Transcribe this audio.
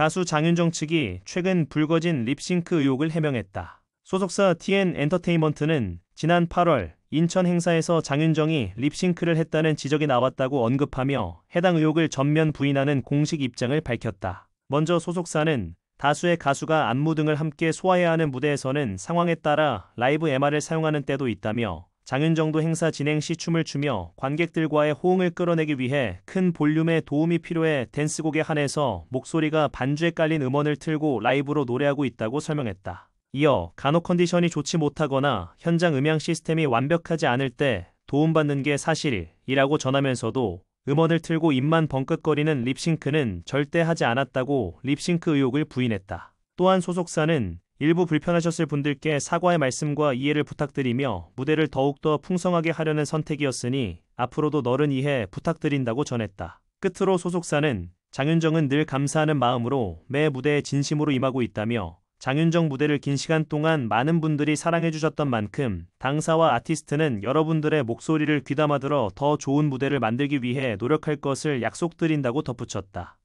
가수 장윤정 측이 최근 불거진 립싱크 의혹을 해명했다. 소속사 TN 엔터테인먼트는 지난 8월 인천 행사에서 장윤정이 립싱크를 했다는 지적이 나왔다고 언급하며 해당 의혹을 전면 부인하는 공식 입장을 밝혔다. 먼저 소속사는 다수의 가수가 안무 등을 함께 소화해야 하는 무대에서는 상황에 따라 라이브 MR을 사용하는 때도 있다며 장윤정도 행사 진행 시 춤을 추며 관객들과의 호응을 끌어내기 위해 큰 볼륨의 도움이 필요해 댄스곡에 한해서 목소리가 반주에 깔린 음원을 틀고 라이브로 노래하고 있다고 설명했다. 이어 간혹 컨디션이 좋지 못하거나 현장 음향 시스템이 완벽하지 않을 때 도움받는 게 사실이라고 전하면서도 음원을 틀고 입만 벙긋거리는 립싱크는 절대 하지 않았다고 립싱크 의혹을 부인했다. 또한 소속사는 일부 불편하셨을 분들께 사과의 말씀과 이해를 부탁드리며 무대를 더욱더 풍성하게 하려는 선택이었으니 앞으로도 너른 이해 부탁드린다고 전했다. 끝으로 소속사는 장윤정은 늘 감사하는 마음으로 매 무대에 진심으로 임하고 있다며 장윤정 무대를 긴 시간 동안 많은 분들이 사랑해주셨던 만큼 당사와 아티스트는 여러분들의 목소리를 귀담아 들어 더 좋은 무대를 만들기 위해 노력할 것을 약속드린다고 덧붙였다.